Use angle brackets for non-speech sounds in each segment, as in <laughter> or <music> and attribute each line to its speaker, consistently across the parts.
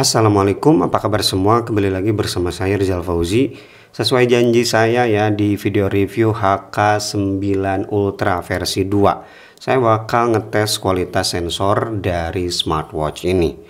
Speaker 1: Assalamualaikum, apa kabar semua? Kembali lagi bersama saya Rizal Fauzi. Sesuai janji saya ya di video review HK9 Ultra versi 2. Saya bakal ngetes kualitas sensor dari smartwatch ini.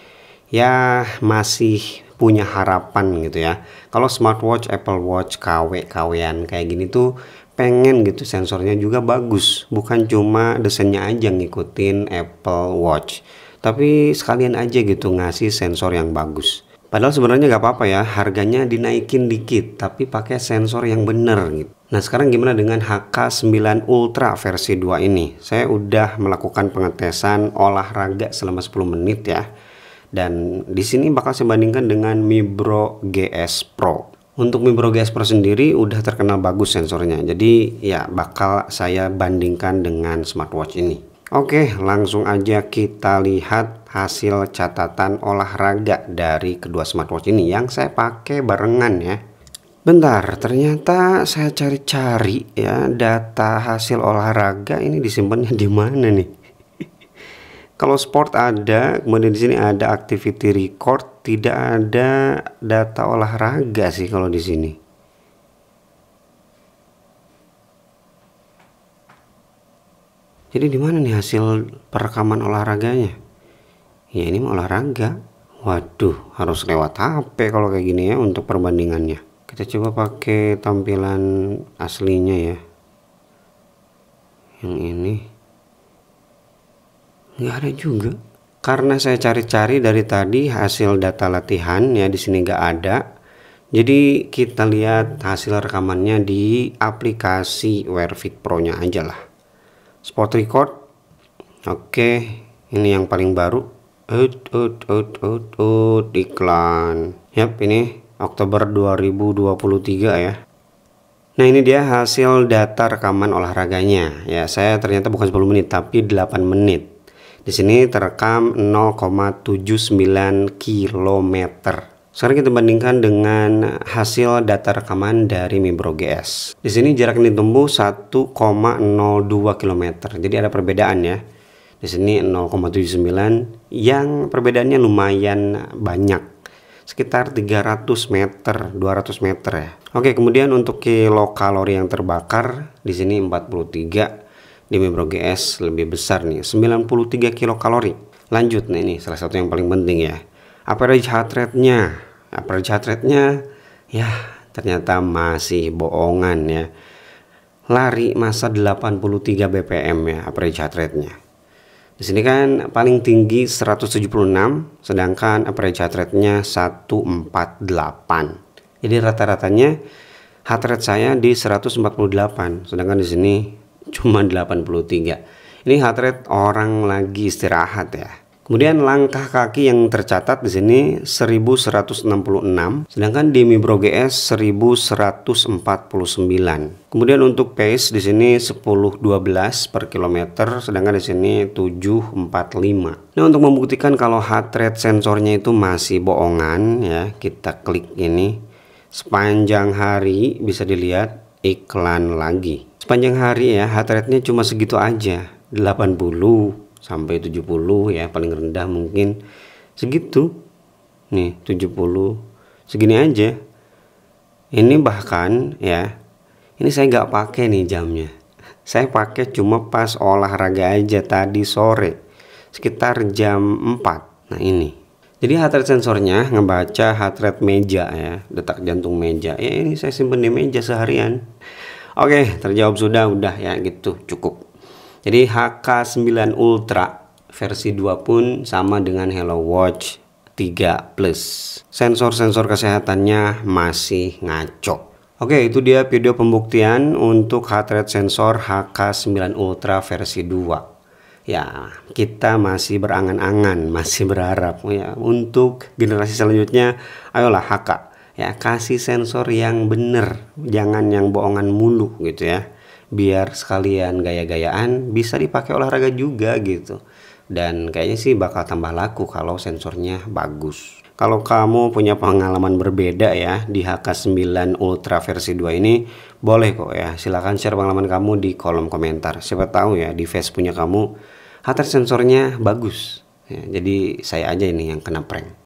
Speaker 1: Ya, masih punya harapan gitu ya. Kalau smartwatch, Apple Watch, KW, kawean kayak gini tuh pengen gitu sensornya juga bagus, bukan cuma desainnya aja ngikutin Apple Watch tapi sekalian aja gitu ngasih sensor yang bagus Padahal sebenarnya nggak apa-apa ya, harganya dinaikin dikit, tapi pakai sensor yang bener gitu. Nah sekarang gimana dengan HK9 Ultra versi 2 ini? Saya udah melakukan pengetesan olahraga selama 10 menit ya. Dan di sini bakal saya bandingkan dengan Mibro GS Pro. Untuk Mibro GS Pro sendiri udah terkenal bagus sensornya, jadi ya bakal saya bandingkan dengan smartwatch ini. Oke, langsung aja kita lihat hasil catatan olahraga dari kedua smartwatch ini yang saya pakai barengan ya. Bentar, ternyata saya cari-cari ya data hasil olahraga ini disimpannya di mana nih? <laughs> Kalau sport ada, kemudian di sini ada activity record, tidak ada data olahraga sih kalau di sini. Jadi di mana nih hasil perekaman olahraganya? Ya ini olahraga. Waduh, harus lewat HP kalau kayak gini ya untuk perbandingannya. Kita coba pakai tampilan aslinya ya. Yang ini. Nggak ada juga. Karena saya cari-cari dari tadi hasil data latihan ya di sini nggak ada. Jadi kita lihat hasil rekamannya di aplikasi Wearfit Pro-nya aja lah sport record oke ini yang paling baru ut ut ut ut ut iklan yap ini Oktober 2023 ya Nah ini dia hasil data rekaman olahraganya ya saya ternyata bukan 10 menit tapi 8 menit di sini terekam 0,79 km sekarang kita bandingkan dengan hasil data rekaman dari Mibro GS. Di sini jarak yang ditempuh 1,02 km. Jadi ada perbedaan ya. Di sini 0,79 yang perbedaannya lumayan banyak. Sekitar 300 meter, 200 meter ya. Oke, kemudian untuk kalori yang terbakar di sini 43 di Mibro GS lebih besar nih, 93 kalori. Lanjut nih ini salah satu yang paling penting ya apa ada jatretnya apa ada jatretnya ya ternyata masih bohongan ya lari masa 83 BPM ya average heart rate-nya. Di sini kan paling tinggi 176 sedangkan average heart rate-nya 148. Jadi rata-ratanya heart rate saya di 148 sedangkan di sini cuma 83. Ini heart rate orang lagi istirahat ya. Kemudian langkah kaki yang tercatat di sini 1166, sedangkan di Mibro GS 1149. Kemudian untuk pace di sini 1012 per kilometer, sedangkan di sini 745. Nah, untuk membuktikan kalau heart rate sensornya itu masih bohongan ya, kita klik ini. Sepanjang hari bisa dilihat iklan lagi. Sepanjang hari ya, heart rate-nya cuma segitu aja, 80 sampai 70 ya paling rendah mungkin segitu nih 70 segini aja ini bahkan ya ini saya nggak pakai nih jamnya saya pakai cuma pas olahraga aja tadi sore sekitar jam 4 nah ini jadi heart rate sensornya ngebaca heart rate meja ya detak jantung meja ya ini saya simpen di meja seharian oke terjawab sudah udah ya gitu cukup jadi HK9 Ultra versi 2 pun sama dengan Hello Watch 3 Plus. Sensor-sensor kesehatannya masih ngaco. Oke, itu dia video pembuktian untuk heart rate sensor HK9 Ultra versi 2. Ya, kita masih berangan-angan, <laughs> masih berharap ya untuk generasi selanjutnya ayolah HK ya kasih sensor yang bener, jangan yang bohongan mulu gitu ya biar sekalian gaya-gayaan bisa dipakai olahraga juga gitu. Dan kayaknya sih bakal tambah laku kalau sensornya bagus. Kalau kamu punya pengalaman berbeda ya di HK9 Ultra versi 2 ini, boleh kok ya. Silahkan share pengalaman kamu di kolom komentar. Siapa tahu ya di face punya kamu, hater sensornya bagus. Ya, jadi saya aja ini yang kena prank.